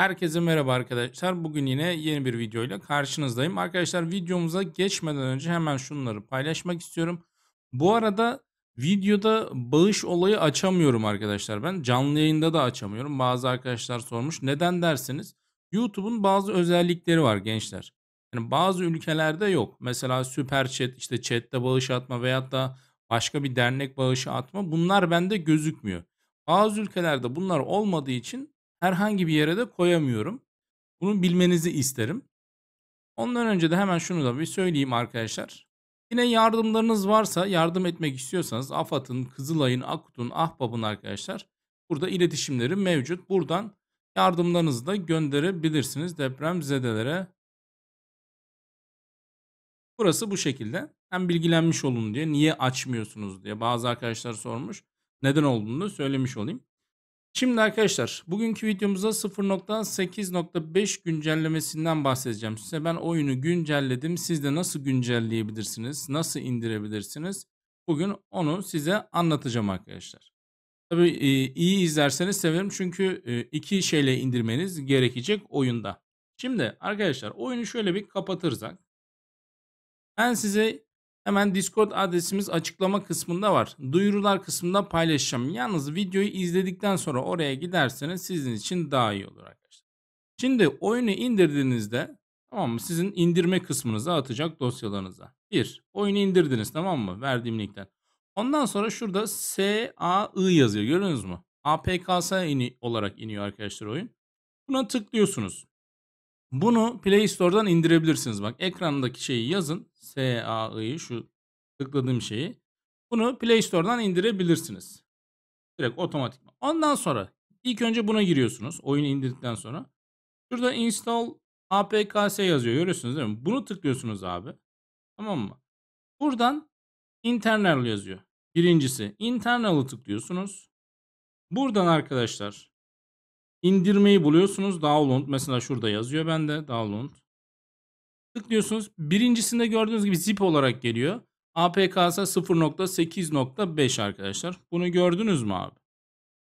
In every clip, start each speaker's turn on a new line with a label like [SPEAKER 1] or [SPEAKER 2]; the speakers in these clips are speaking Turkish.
[SPEAKER 1] Herkese merhaba arkadaşlar. Bugün yine yeni bir videoyla karşınızdayım. Arkadaşlar videomuza geçmeden önce hemen şunları paylaşmak istiyorum. Bu arada videoda bağış olayı açamıyorum arkadaşlar. Ben canlı yayında da açamıyorum. Bazı arkadaşlar sormuş. Neden dersiniz? YouTube'un bazı özellikleri var gençler. Yani bazı ülkelerde yok. Mesela süper chat, işte chatte bağış atma veyahut da başka bir dernek bağışı atma bunlar bende gözükmüyor. Bazı ülkelerde bunlar olmadığı için herhangi bir yere de koyamıyorum. Bunu bilmenizi isterim. Ondan önce de hemen şunu da bir söyleyeyim arkadaşlar. Yine yardımlarınız varsa, yardım etmek istiyorsanız AFAD'ın, Kızılay'ın, Akut'un, Ahbap'ın arkadaşlar burada iletişimleri mevcut. Buradan yardımlarınızı da gönderebilirsiniz deprem zedelere. Burası bu şekilde. Hem bilgilenmiş olun diye niye açmıyorsunuz diye bazı arkadaşlar sormuş. Neden olduğunu söylemiş olayım. Şimdi arkadaşlar bugünkü videomuzda 0.8.5 güncellemesinden bahsedeceğim size. Ben oyunu güncelledim. Siz de nasıl güncelleyebilirsiniz? Nasıl indirebilirsiniz? Bugün onu size anlatacağım arkadaşlar. Tabii e, iyi izlerseniz sevinirim çünkü e, iki şeyle indirmeniz gerekecek oyunda. Şimdi arkadaşlar oyunu şöyle bir kapatırsak. Ben size Hemen Discord adresimiz açıklama kısmında var. Duyurular kısmında paylaşacağım. Yalnız videoyu izledikten sonra oraya giderseniz sizin için daha iyi olur arkadaşlar. Şimdi oyunu indirdiğinizde tamam mı? Sizin indirme kısmınıza atacak dosyalarınıza. Bir, oyunu indirdiniz tamam mı? Verdiğim linkten. Ondan sonra şurada SAI yazıyor. Görüyorsunuz mü? APKSA olarak iniyor arkadaşlar oyun. Buna tıklıyorsunuz. Bunu Play Store'dan indirebilirsiniz. Bak ekrandaki şeyi yazın. A SAI'yi şu tıkladığım şeyi. Bunu Play Store'dan indirebilirsiniz. Direkt otomatik. Ondan sonra ilk önce buna giriyorsunuz. Oyunu indirdikten sonra. Şurada install APKS yazıyor. Görüyorsunuz değil mi? Bunu tıklıyorsunuz abi. Tamam mı? Buradan internal yazıyor. Birincisi internal'ı tıklıyorsunuz. Buradan arkadaşlar İndirmeyi buluyorsunuz. Download mesela şurada yazıyor bende. Download. Tıklıyorsunuz. Birincisinde gördüğünüz gibi zip olarak geliyor. APK'sa 0.8.5 arkadaşlar. Bunu gördünüz mü abi?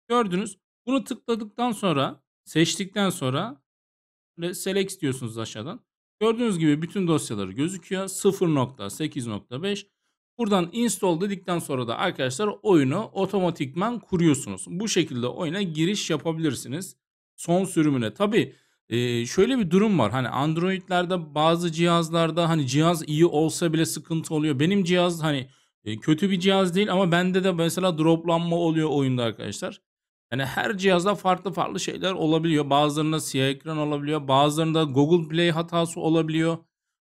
[SPEAKER 1] Gördünüz. Bunu tıkladıktan sonra seçtikten sonra select diyorsunuz aşağıdan. Gördüğünüz gibi bütün dosyaları gözüküyor. 0.8.5 Buradan install dedikten sonra da arkadaşlar oyunu otomatikman kuruyorsunuz. Bu şekilde oyuna giriş yapabilirsiniz son sürümüne. Tabi e, şöyle bir durum var. Hani Android'lerde bazı cihazlarda hani cihaz iyi olsa bile sıkıntı oluyor. Benim cihaz hani e, kötü bir cihaz değil ama bende de mesela droplanma oluyor oyunda arkadaşlar. Yani her cihazda farklı farklı şeyler olabiliyor. Bazılarında siyah ekran olabiliyor. Bazılarında Google Play hatası olabiliyor.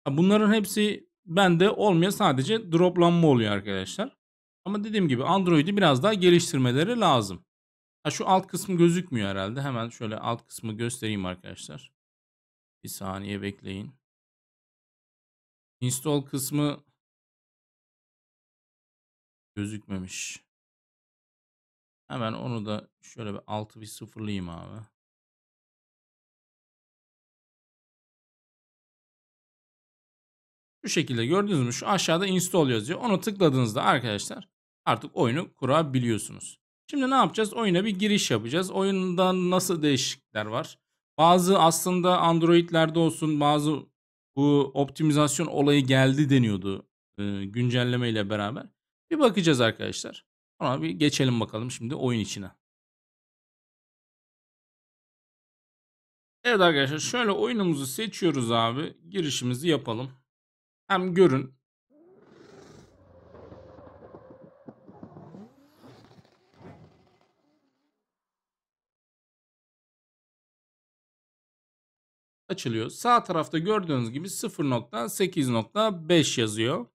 [SPEAKER 1] Bunların hepsi bende olmuyor. Sadece droplanma oluyor arkadaşlar. Ama dediğim gibi Android'i biraz daha geliştirmeleri lazım. Ha şu alt kısmı gözükmüyor herhalde. Hemen şöyle alt kısmı göstereyim arkadaşlar. Bir saniye bekleyin.
[SPEAKER 2] Install kısmı gözükmemiş. Hemen onu da şöyle bir altı bir sıfırlayayım abi.
[SPEAKER 1] Bu şekilde gördünüz mü? Şu aşağıda install yazıyor. Onu tıkladığınızda arkadaşlar artık oyunu kurabiliyorsunuz. Şimdi ne yapacağız? Oyuna bir giriş yapacağız. Oyunda nasıl değişiklikler var? Bazı aslında Android'lerde olsun bazı bu optimizasyon olayı geldi deniyordu e, güncelleme ile beraber. Bir bakacağız arkadaşlar. Ona bir geçelim bakalım şimdi oyun içine. Evet arkadaşlar şöyle oyunumuzu seçiyoruz abi. Girişimizi yapalım. Hem görün
[SPEAKER 2] açılıyor. Sağ tarafta gördüğünüz gibi 0.8.5 yazıyor.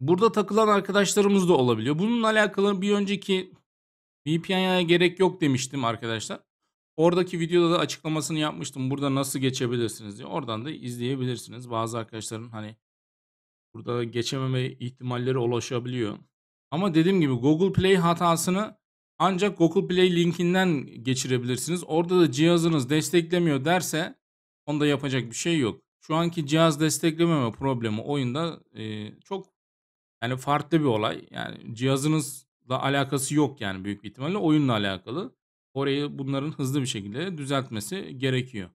[SPEAKER 1] Burada takılan arkadaşlarımız da olabiliyor. Bununla alakalı bir önceki VPN'ye gerek yok demiştim arkadaşlar. Oradaki videoda da açıklamasını yapmıştım. Burada nasıl geçebilirsiniz diye. Oradan da izleyebilirsiniz. Bazı arkadaşların hani burada geçememe ihtimalleri ulaşabiliyor. Ama dediğim gibi Google Play hatasını ancak Google Play linkinden geçirebilirsiniz. Orada da cihazınız desteklemiyor derse onda yapacak bir şey yok. Şu anki cihaz desteklememe problemi oyunda e, çok yani farklı bir olay. Yani cihazınızla alakası yok yani büyük bir ihtimalle oyunla alakalı. Orayı bunların hızlı bir şekilde düzeltmesi gerekiyor.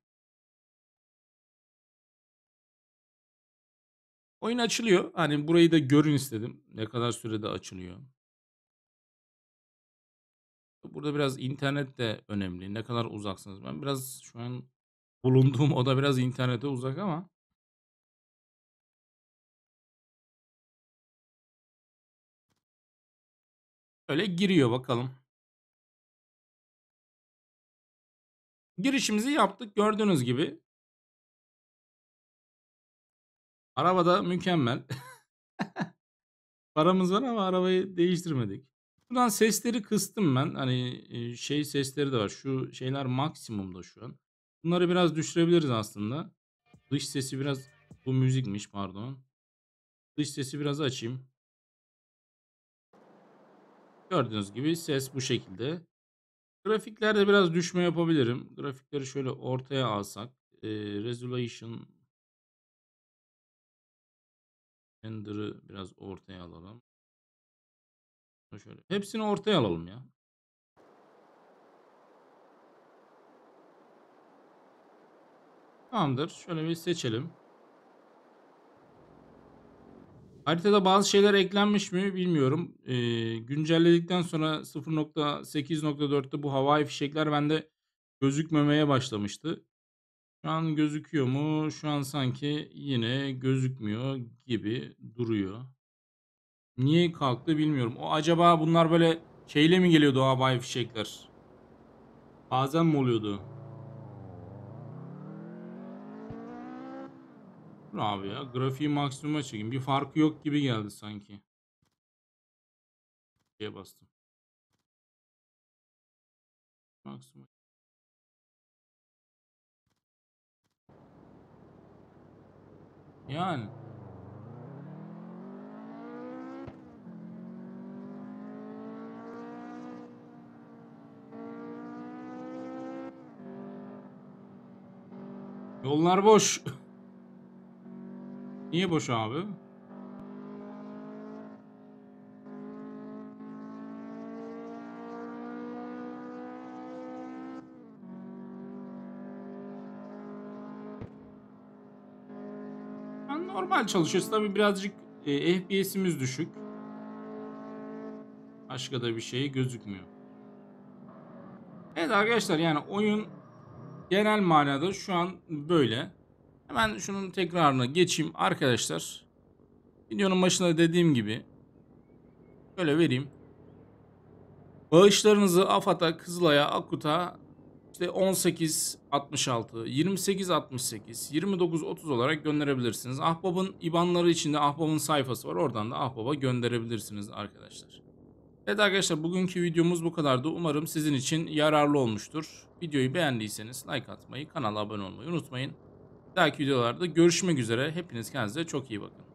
[SPEAKER 1] Oyun açılıyor. Hani burayı da görün istedim. Ne kadar sürede açılıyor. Burada biraz internet de önemli. Ne kadar uzaksınız? Ben biraz şu an bulunduğum oda biraz internete uzak ama
[SPEAKER 2] öyle giriyor bakalım. Girişimizi yaptık gördüğünüz gibi.
[SPEAKER 1] Arabada mükemmel. Paramız var ama arabayı değiştirmedik. Buradan sesleri kıstım ben. Hani e, şey sesleri de var. Şu şeyler maksimumda şu an. Bunları biraz düşürebiliriz aslında. Dış sesi biraz bu müzikmiş pardon. Dış sesi biraz açayım. Gördüğünüz gibi ses bu şekilde. Grafiklerde biraz düşme yapabilirim. Grafikleri şöyle ortaya alsak. E, resolution
[SPEAKER 2] Render'ı biraz ortaya alalım.
[SPEAKER 1] Şöyle. Hepsini ortaya alalım ya. Tamamdır. Şöyle bir seçelim. Haritada bazı şeyler eklenmiş mi bilmiyorum. Ee, güncelledikten sonra 0.8.4'te bu havai fişekler bende gözükmemeye başlamıştı. Şu an gözüküyor mu? Şu an sanki yine gözükmüyor gibi duruyor. Niye kalktı bilmiyorum. O acaba bunlar böyle şeyle mi geliyordu o havai fişekler? Bazen mi oluyordu? Dur abi ya grafiği maksimuma çekeyim. Bir farkı yok gibi geldi sanki.
[SPEAKER 2] Şeye bastım. Maksimum.
[SPEAKER 1] Yani. Yollar boş. Niye boş abi? normal çalışıyoruz. Tabi birazcık e, FPS'imiz düşük. Başka da bir şey gözükmüyor. Evet arkadaşlar yani oyun genel manada şu an böyle. Hemen şunun tekrarına geçeyim arkadaşlar. Videonun başında dediğim gibi böyle vereyim. Bağışlarınızı Afata, Kızılay'a, Akut'a işte 18 66, 28 68, 29 30 olarak gönderebilirsiniz. Ahbab'ın IBAN'ları içinde Ahbab'ın sayfası var. Oradan da Ahbab'a gönderebilirsiniz arkadaşlar. Evet arkadaşlar bugünkü videomuz bu kadardı. Umarım sizin için yararlı olmuştur. Videoyu beğendiyseniz like atmayı, kanala abone olmayı unutmayın. Bir dahaki videolarda görüşmek üzere. Hepiniz kendinize çok iyi bakın.